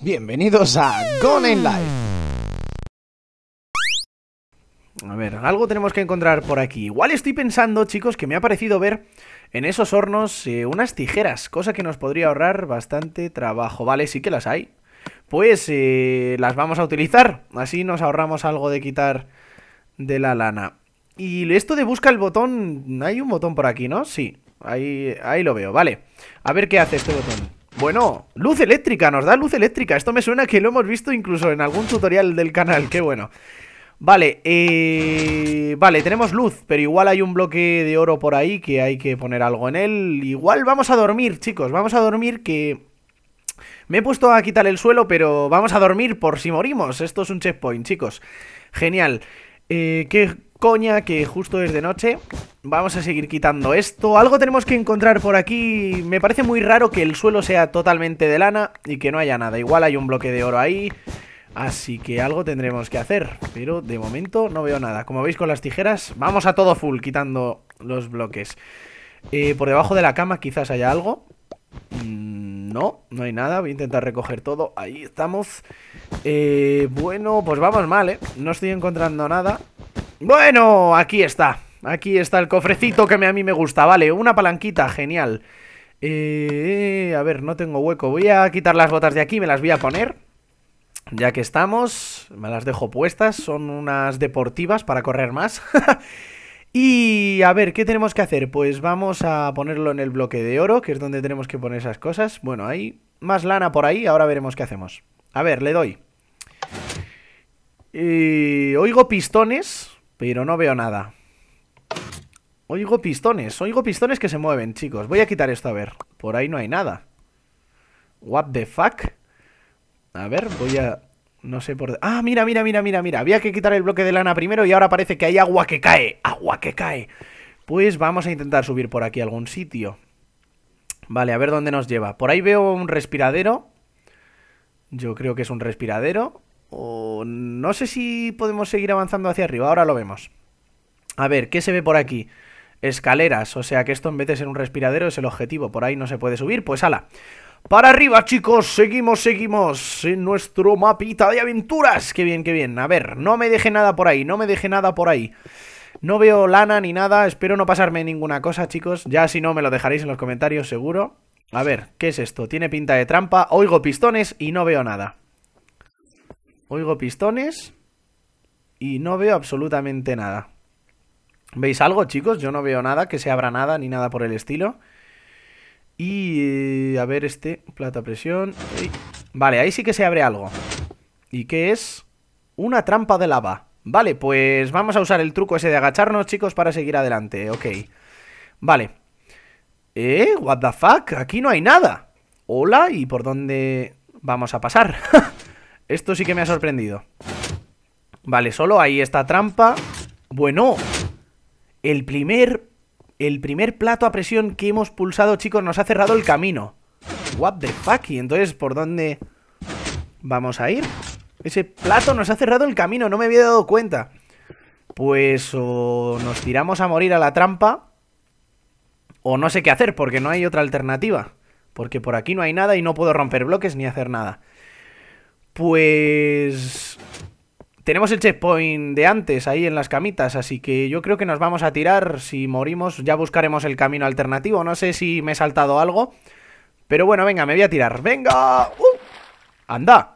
Bienvenidos a Gone in Life. A ver, algo tenemos que encontrar por aquí. Igual estoy pensando, chicos, que me ha parecido ver en esos hornos eh, unas tijeras, cosa que nos podría ahorrar bastante trabajo. Vale, sí que las hay. Pues eh, las vamos a utilizar. Así nos ahorramos algo de quitar de la lana. Y esto de busca el botón... Hay un botón por aquí, ¿no? Sí, ahí, ahí lo veo. Vale, a ver qué hace este botón. Bueno, luz eléctrica, nos da luz eléctrica. Esto me suena que lo hemos visto incluso en algún tutorial del canal, qué bueno. Vale, eh... vale, tenemos luz, pero igual hay un bloque de oro por ahí que hay que poner algo en él. Igual vamos a dormir, chicos, vamos a dormir que... Me he puesto a quitar el suelo, pero vamos a dormir por si morimos. Esto es un checkpoint, chicos. Genial. Eh, qué coña que justo es de noche. Vamos a seguir quitando esto. Algo tenemos que encontrar por aquí. Me parece muy raro que el suelo sea totalmente de lana y que no haya nada. Igual hay un bloque de oro ahí. Así que algo tendremos que hacer. Pero de momento no veo nada. Como veis con las tijeras, vamos a todo full quitando los bloques. Eh, por debajo de la cama quizás haya algo. Mmm no, no hay nada, voy a intentar recoger todo Ahí estamos eh, Bueno, pues vamos mal, ¿eh? No estoy encontrando nada Bueno, aquí está Aquí está el cofrecito que a mí me gusta Vale, una palanquita, genial eh, A ver, no tengo hueco Voy a quitar las botas de aquí, me las voy a poner Ya que estamos Me las dejo puestas Son unas deportivas para correr más Y a ver, ¿qué tenemos que hacer? Pues vamos a ponerlo en el bloque de oro, que es donde tenemos que poner esas cosas. Bueno, hay más lana por ahí, ahora veremos qué hacemos. A ver, le doy. Eh, oigo pistones, pero no veo nada. Oigo pistones, oigo pistones que se mueven, chicos. Voy a quitar esto, a ver. Por ahí no hay nada. What the fuck? A ver, voy a no sé por... Ah, mira, mira, mira, mira, mira. Había que quitar el bloque de lana primero y ahora parece que hay agua que cae. Agua que cae. Pues vamos a intentar subir por aquí a algún sitio. Vale, a ver dónde nos lleva. Por ahí veo un respiradero. Yo creo que es un respiradero. O no sé si podemos seguir avanzando hacia arriba. Ahora lo vemos. A ver, ¿qué se ve por aquí? Escaleras. O sea que esto en vez de ser un respiradero es el objetivo. Por ahí no se puede subir. Pues ala. Para arriba, chicos, seguimos, seguimos en nuestro mapita de aventuras. Qué bien, qué bien. A ver, no me deje nada por ahí, no me deje nada por ahí. No veo lana ni nada, espero no pasarme ninguna cosa, chicos. Ya si no, me lo dejaréis en los comentarios, seguro. A ver, ¿qué es esto? Tiene pinta de trampa, oigo pistones y no veo nada. Oigo pistones y no veo absolutamente nada. ¿Veis algo, chicos? Yo no veo nada, que se abra nada ni nada por el estilo. Y eh, a ver este, plata presión. Vale, ahí sí que se abre algo. ¿Y qué es? Una trampa de lava. Vale, pues vamos a usar el truco ese de agacharnos, chicos, para seguir adelante. Ok. Vale. Eh, what the fuck? Aquí no hay nada. Hola, ¿y por dónde vamos a pasar? Esto sí que me ha sorprendido. Vale, solo ahí esta trampa. Bueno, el primer el primer plato a presión que hemos pulsado, chicos, nos ha cerrado el camino. What the fuck? Y entonces, ¿por dónde vamos a ir? Ese plato nos ha cerrado el camino, no me había dado cuenta. Pues o nos tiramos a morir a la trampa o no sé qué hacer porque no hay otra alternativa. Porque por aquí no hay nada y no puedo romper bloques ni hacer nada. Pues tenemos el checkpoint de antes ahí en las camitas, así que yo creo que nos vamos a tirar. Si morimos ya buscaremos el camino alternativo. No sé si me he saltado algo. Pero bueno, venga, me voy a tirar. ¡Venga! Uh, ¡Anda!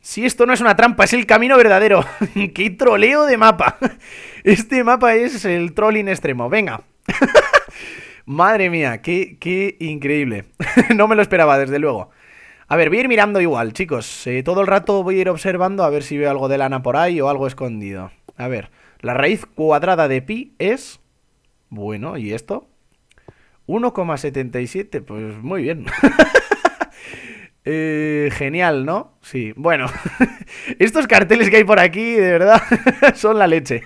Si esto no es una trampa, es el camino verdadero. ¡Qué troleo de mapa! Este mapa es el trolling extremo. Venga. Madre mía, qué, qué increíble. no me lo esperaba, desde luego. A ver, voy a ir mirando igual, chicos. Eh, todo el rato voy a ir observando a ver si veo algo de lana por ahí o algo escondido. A ver, la raíz cuadrada de pi es... Bueno, ¿y esto? 1,77, pues muy bien. Eh, genial, ¿no? Sí, bueno. Estos carteles que hay por aquí, de verdad, son la leche.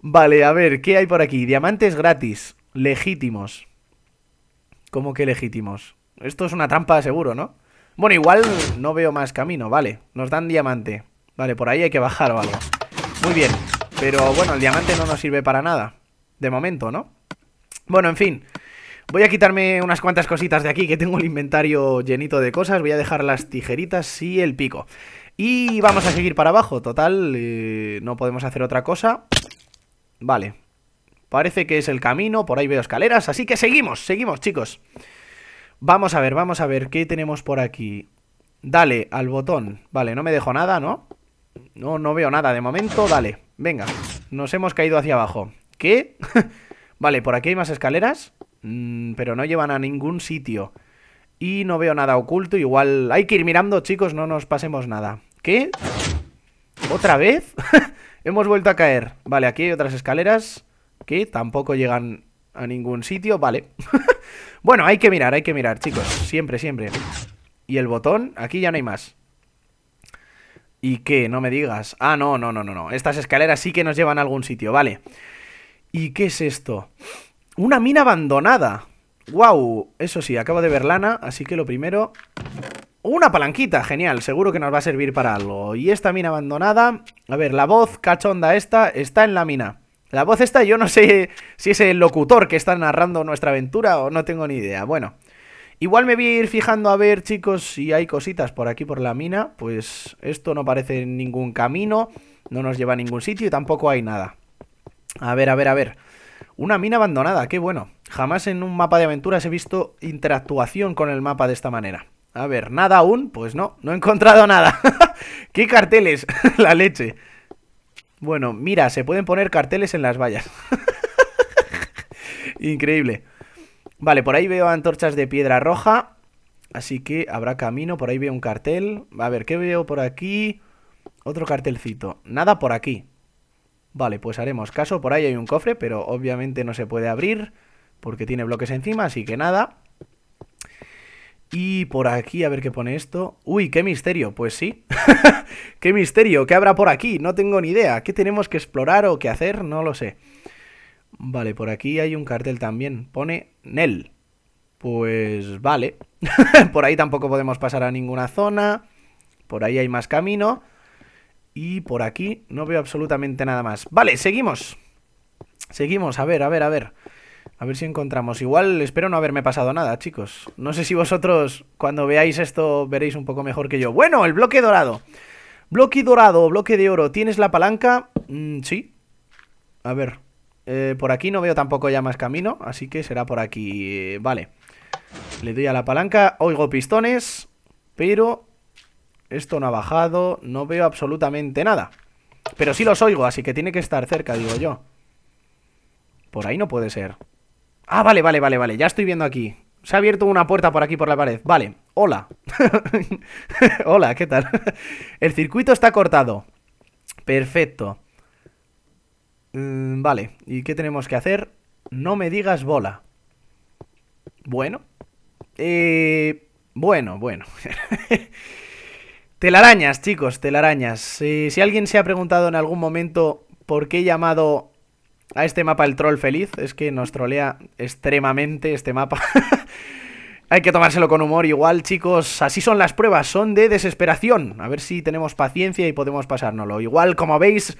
vale, a ver, ¿qué hay por aquí? Diamantes gratis, legítimos. ¿Cómo que legítimos? Esto es una trampa seguro, ¿no? Bueno, igual no veo más camino, vale. Nos dan diamante. Vale, por ahí hay que bajar o algo. Muy bien. Pero bueno, el diamante no nos sirve para nada. De momento, ¿no? Bueno, en fin. Voy a quitarme unas cuantas cositas de aquí, que tengo el inventario llenito de cosas. Voy a dejar las tijeritas y el pico. Y vamos a seguir para abajo. Total, eh, no podemos hacer otra cosa. Vale. Parece que es el camino, por ahí veo escaleras. Así que seguimos, seguimos, chicos. Vamos a ver, vamos a ver, ¿qué tenemos por aquí? Dale, al botón. Vale, no me dejo nada, ¿no? No, no veo nada de momento, dale. Venga, nos hemos caído hacia abajo. ¿Qué? vale, por aquí hay más escaleras, mm, pero no llevan a ningún sitio. Y no veo nada oculto, igual... Hay que ir mirando, chicos, no nos pasemos nada. ¿Qué? ¿Otra vez? Hemos vuelto a caer. Vale, aquí hay otras escaleras que tampoco llegan a ningún sitio. Vale. Bueno, hay que mirar, hay que mirar, chicos. Siempre, siempre. Y el botón, aquí ya no hay más. ¿Y qué? No me digas. Ah, no, no, no, no, no. Estas escaleras sí que nos llevan a algún sitio, vale. ¿Y qué es esto? Una mina abandonada. ¡Wow! Eso sí, acabo de ver lana, así que lo primero... Una palanquita, genial, seguro que nos va a servir para algo. Y esta mina abandonada... A ver, la voz cachonda esta está en la mina. La voz esta, yo no sé si es el locutor que está narrando nuestra aventura o no tengo ni idea. Bueno, igual me voy a ir fijando a ver, chicos, si hay cositas por aquí por la mina. Pues esto no parece ningún camino, no nos lleva a ningún sitio y tampoco hay nada. A ver, a ver, a ver. Una mina abandonada, qué bueno. Jamás en un mapa de aventuras he visto interactuación con el mapa de esta manera. A ver, ¿nada aún? Pues no, no he encontrado nada. ¿Qué carteles? la leche. Bueno, mira, se pueden poner carteles en las vallas. Increíble. Vale, por ahí veo antorchas de piedra roja. Así que habrá camino. Por ahí veo un cartel. A ver, ¿qué veo por aquí? Otro cartelcito. Nada por aquí. Vale, pues haremos caso. Por ahí hay un cofre, pero obviamente no se puede abrir porque tiene bloques encima, así que nada. Y por aquí, a ver qué pone esto. Uy, qué misterio, pues sí. qué misterio, ¿qué habrá por aquí? No tengo ni idea. ¿Qué tenemos que explorar o qué hacer? No lo sé. Vale, por aquí hay un cartel también. Pone Nel. Pues vale. por ahí tampoco podemos pasar a ninguna zona. Por ahí hay más camino. Y por aquí no veo absolutamente nada más. Vale, seguimos. Seguimos, a ver, a ver, a ver. A ver si encontramos. Igual espero no haberme pasado nada, chicos. No sé si vosotros cuando veáis esto veréis un poco mejor que yo. Bueno, el bloque dorado. Bloque dorado, bloque de oro. ¿Tienes la palanca? Mm, sí. A ver. Eh, por aquí no veo tampoco ya más camino, así que será por aquí. Eh, vale. Le doy a la palanca. Oigo pistones, pero esto no ha bajado. No veo absolutamente nada. Pero sí los oigo, así que tiene que estar cerca, digo yo. Por ahí no puede ser. Ah, vale, vale, vale, vale, ya estoy viendo aquí. Se ha abierto una puerta por aquí, por la pared. Vale, hola. hola, ¿qué tal? El circuito está cortado. Perfecto. Mm, vale, ¿y qué tenemos que hacer? No me digas bola. Bueno. Eh, bueno, bueno. telarañas, chicos, telarañas. Eh, si alguien se ha preguntado en algún momento por qué he llamado a este mapa el troll feliz. Es que nos trolea extremadamente este mapa. Hay que tomárselo con humor igual, chicos. Así son las pruebas, son de desesperación. A ver si tenemos paciencia y podemos pasárnoslo. Igual, como veis,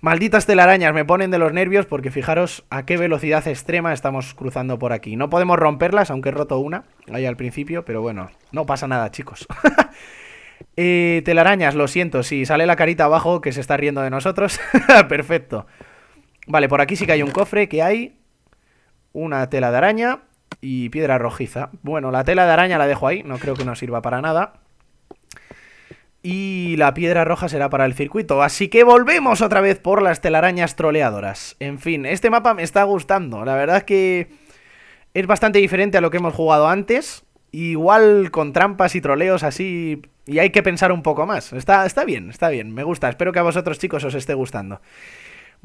malditas telarañas me ponen de los nervios porque fijaros a qué velocidad extrema estamos cruzando por aquí. No podemos romperlas, aunque he roto una ahí al principio, pero bueno, no pasa nada, chicos. Eh, telarañas, lo siento, si sale la carita abajo que se está riendo de nosotros. Perfecto. Vale, por aquí sí que hay un cofre que hay una tela de araña y piedra rojiza. Bueno, la tela de araña la dejo ahí, no creo que nos sirva para nada. Y la piedra roja será para el circuito. Así que volvemos otra vez por las telarañas troleadoras. En fin, este mapa me está gustando. La verdad es que es bastante diferente a lo que hemos jugado antes. Igual con trampas y troleos así... Y hay que pensar un poco más. Está, está bien, está bien. Me gusta. Espero que a vosotros chicos os esté gustando.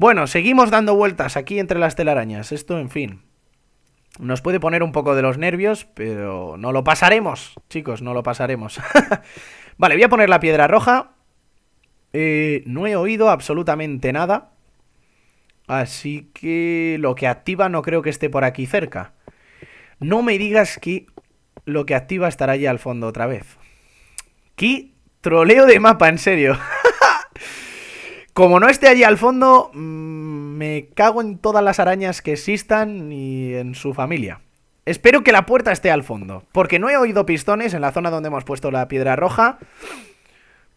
Bueno, seguimos dando vueltas aquí entre las telarañas. Esto, en fin. Nos puede poner un poco de los nervios, pero no lo pasaremos, chicos, no lo pasaremos. vale, voy a poner la piedra roja. Eh, no he oído absolutamente nada. Así que lo que activa no creo que esté por aquí cerca. No me digas que lo que activa estará allí al fondo otra vez. ¡Qué troleo de mapa, en serio! Como no esté allí al fondo, mm, me cago en todas las arañas que existan y en su familia. Espero que la puerta esté al fondo, porque no he oído pistones en la zona donde hemos puesto la piedra roja.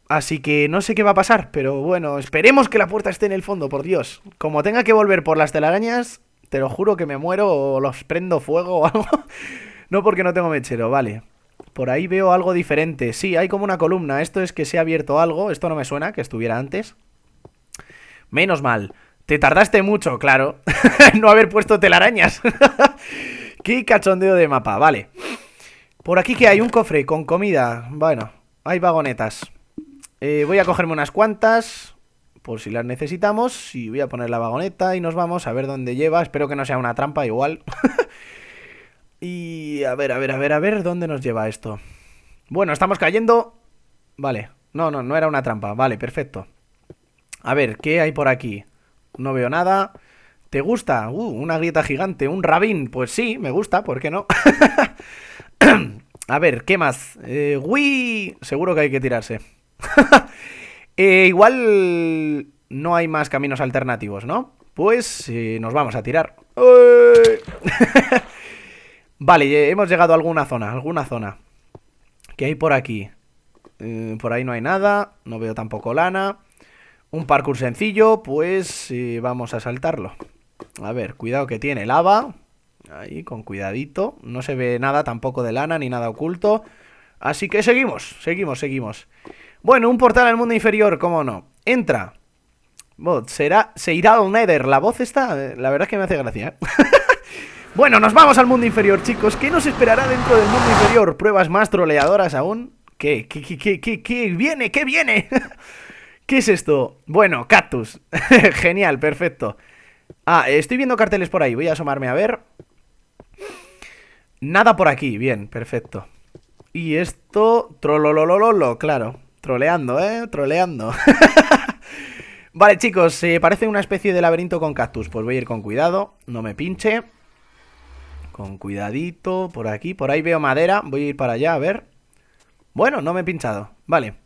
Así que no sé qué va a pasar, pero bueno, esperemos que la puerta esté en el fondo, por Dios. Como tenga que volver por las telarañas, te lo juro que me muero o los prendo fuego o algo. no porque no tengo mechero, vale. Por ahí veo algo diferente. Sí, hay como una columna. Esto es que se ha abierto algo. Esto no me suena, que estuviera antes. Menos mal. Te tardaste mucho, claro. no haber puesto telarañas. Qué cachondeo de mapa, vale. Por aquí que hay un cofre con comida. Bueno, hay vagonetas. Eh, voy a cogerme unas cuantas por si las necesitamos. Y voy a poner la vagoneta y nos vamos a ver dónde lleva. Espero que no sea una trampa igual. y a ver, a ver, a ver, a ver, ¿dónde nos lleva esto? Bueno, estamos cayendo. Vale, no, no, no era una trampa. Vale, perfecto. A ver, ¿qué hay por aquí? No veo nada. ¿Te gusta? Uh, una grieta gigante, un rabín. Pues sí, me gusta, ¿por qué no? A ver, ¿qué más? Eh, Seguro que hay que tirarse. Eh, igual no hay más caminos alternativos, ¿no? Pues eh, nos vamos a tirar. vale, eh, hemos llegado a alguna zona, alguna zona. ¿Qué hay por aquí? por ahí no hay nada, no veo tampoco lana. Un parkour sencillo, pues eh, vamos a saltarlo. A ver, cuidado que tiene lava. Ahí, con cuidadito. No se ve nada tampoco de lana ni nada oculto. Así que seguimos, seguimos, seguimos. Bueno, un portal al mundo inferior, cómo no. Entra. Bot, será, se irá al Nether. La voz está, eh, la verdad es que me hace gracia. ¿eh? bueno, nos vamos al mundo inferior, chicos. ¿Qué nos esperará dentro del mundo inferior? Pruebas más troleadoras aún. ¿Qué? ¿Qué, qué, qué, qué, qué viene? ¿Qué viene? ¿Qué es esto? Bueno, cactus. Genial, perfecto. Ah, estoy viendo carteles por ahí. Voy a asomarme a ver. Nada por aquí. Bien, perfecto. Y esto... Trolololololo, claro. Troleando, ¿eh? Troleando. vale, chicos. se parece una especie de laberinto con cactus. Pues voy a ir con cuidado. No me pinche. Con cuidadito. Por aquí. Por ahí veo madera. Voy a ir para allá, a ver. Bueno, no me he pinchado. Vale.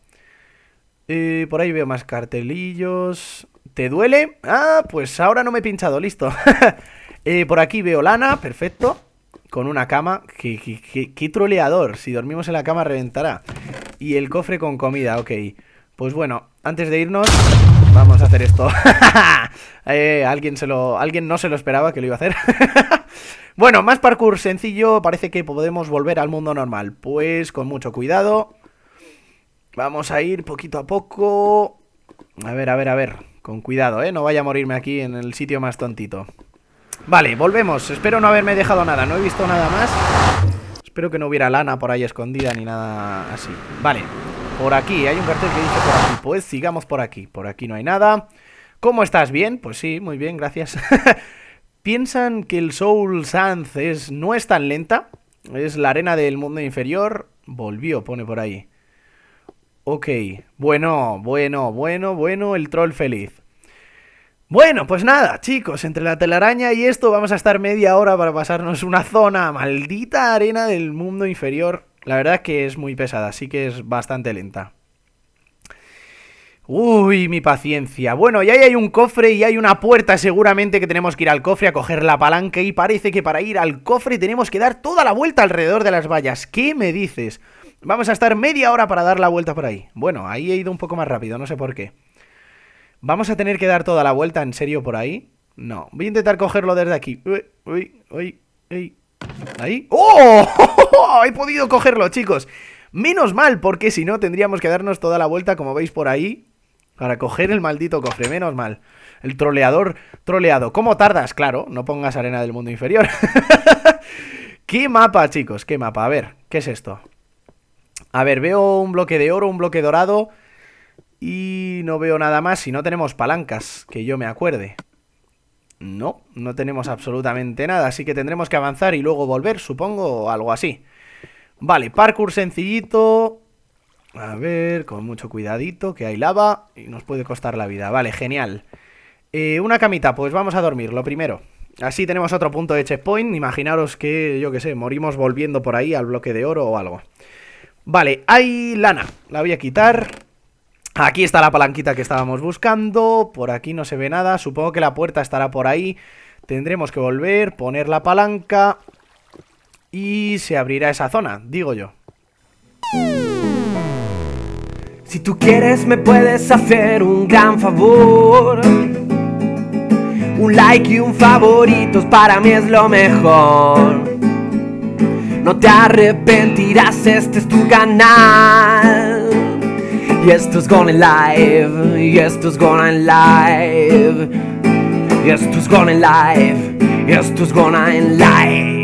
Eh, por ahí veo más cartelillos. ¿Te duele? Ah, pues ahora no me he pinchado, listo. Eh, por aquí veo lana, perfecto. Con una cama. Qué, troleador. Si dormimos en la cama reventará. Y el cofre con comida, ok. Pues bueno, antes de irnos, vamos a hacer esto. Eh, alguien, se lo, alguien no se lo esperaba que lo iba a hacer. bueno, más parkour sencillo. Parece que podemos volver al mundo normal. Pues con mucho cuidado. Vamos a ir poquito a poco. A ver, a ver, a ver. Con cuidado, ¿eh? No vaya a morirme aquí en el sitio más tontito. Vale, volvemos. Espero no haberme dejado nada. No he visto nada más. Espero que no hubiera lana por ahí escondida ni nada así. Vale, por aquí. Hay un cartel que dice por aquí. Pues sigamos por aquí. Por aquí no hay nada. ¿Cómo estás? ¿Bien? Pues sí, muy bien, gracias. ¿Piensan que el Soul Sands es, no es tan lenta? Es la arena del mundo inferior. Volvió, pone por ahí. Ok, bueno, bueno, bueno, bueno, el troll feliz. Bueno, pues nada, chicos, entre la telaraña y esto vamos a estar media hora para pasarnos una zona maldita arena del mundo inferior. La verdad es que es muy pesada, así que es bastante lenta. Uy, mi paciencia. Bueno, y ahí hay un cofre y hay una puerta seguramente que tenemos que ir al cofre a coger la palanca y parece que para ir al cofre tenemos que dar toda la vuelta alrededor de las vallas. ¿Qué me dices? Vamos a estar media hora para dar la vuelta por ahí. Bueno, ahí he ido un poco más rápido, no sé por qué. ¿Vamos a tener que dar toda la vuelta en serio por ahí? No. Voy a intentar cogerlo desde aquí. Uy, uy, uy, Ahí. ¡Oh! He podido cogerlo, chicos. Menos mal, porque si no tendríamos que darnos toda la vuelta, como veis por ahí, para coger el maldito cofre. Menos mal. El troleador troleado. ¿Cómo tardas? Claro, no pongas arena del mundo inferior. ¿Qué mapa, chicos? ¿Qué mapa? A ver, ¿qué es esto? A ver, veo un bloque de oro, un bloque dorado y no veo nada más y no tenemos palancas, que yo me acuerde. No, no tenemos absolutamente nada, así que tendremos que avanzar y luego volver, supongo, o algo así. Vale, parkour sencillito. A ver, con mucho cuidadito, que hay lava y nos puede costar la vida. Vale, genial. Eh, una camita, pues vamos a dormir, lo primero. Así tenemos otro punto de checkpoint. Imaginaros que, yo que sé, morimos volviendo por ahí al bloque de oro o algo. Vale, hay lana. La voy a quitar. Aquí está la palanquita que estábamos buscando. Por aquí no se ve nada. Supongo que la puerta estará por ahí. Tendremos que volver, poner la palanca. Y se abrirá esa zona, digo yo. Si tú quieres me puedes hacer un gran favor. Un like y un favorito para mí es lo mejor. No te arrepentirás, este es tu canal. Y esto es Gone Live, y esto es Gone Live. Y esto es Gone Live, y esto es Gone Live.